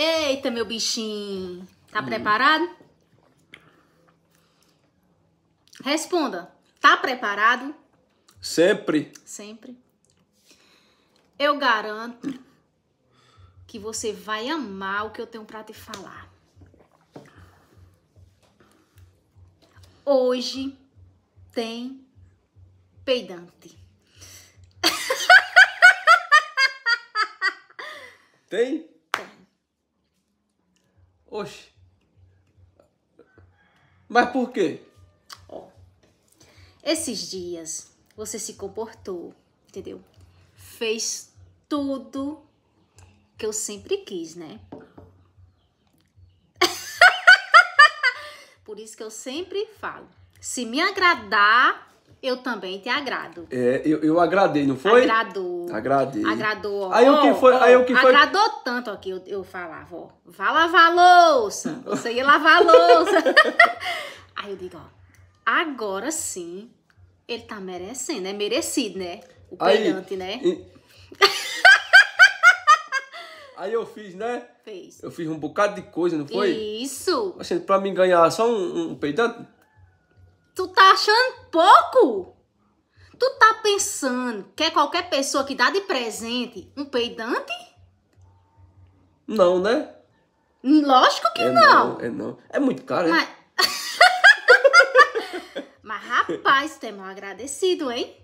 Eita, meu bichinho. Tá hum. preparado? Responda. Tá preparado? Sempre. Sempre. Eu garanto que você vai amar o que eu tenho para te falar. Hoje tem peidante. Tem? Oxe. Mas por quê? esses dias você se comportou, entendeu? Fez tudo que eu sempre quis, né? Por isso que eu sempre falo: se me agradar, eu também te agrado. É, eu, eu agradei, não foi? Agradou. Agradei. Agradou, ó. Aí o que foi? Ó, aí o que foi? Agradou tanto aqui, eu, eu falava, ó. Vá lavar a louça. Você ia lavar a louça. aí eu digo, ó. Agora sim, ele tá merecendo. É merecido, né? O pegante, aí, né? E... Aí eu fiz, né? Fez. Eu fiz um bocado de coisa, não foi? Isso. Achando assim, pra mim ganhar só um, um peidante. Tu tá achando pouco? Tu tá pensando que é qualquer pessoa que dá de presente um peidante? Não, né? Lógico que é não. não. É não. É muito caro, Mas... hein? Mas, rapaz, tu é mal agradecido, hein?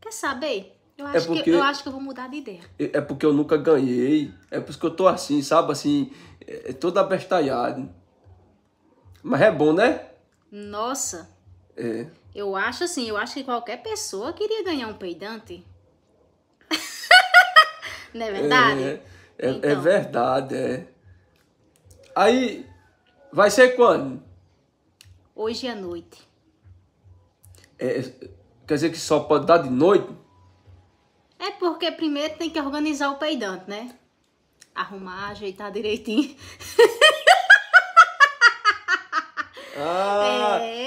Quer saber? Eu é acho, é porque... que, eu acho que eu vou mudar de ideia. É, é porque eu nunca ganhei. É por isso que eu tô assim, sabe? Assim, é, é toda abestalhado. Mas é bom, né? Nossa. É. Eu acho assim, eu acho que qualquer pessoa queria ganhar um peidante. Não é verdade? É, é, é então. é, verdade, é. Aí, vai ser quando? Hoje à noite. É, quer dizer que só pode dar de noite? É porque primeiro tem que organizar o peidante, né? Arrumar, ajeitar direitinho. ah! É.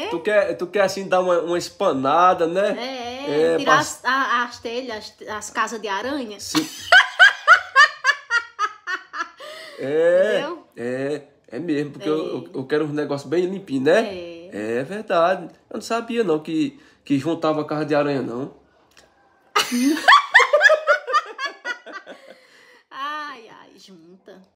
Tu quer, tu quer assim dar uma, uma espanada, né? É, é, é tirar pass... as, a, as telhas, as, casas de aranha. Sim. é, Entendeu? é, é mesmo, porque é. Eu, eu quero um negócio bem limpinho, né? É. é verdade. Eu não sabia não que, que juntava casa de aranha, não. ai, ai, junta.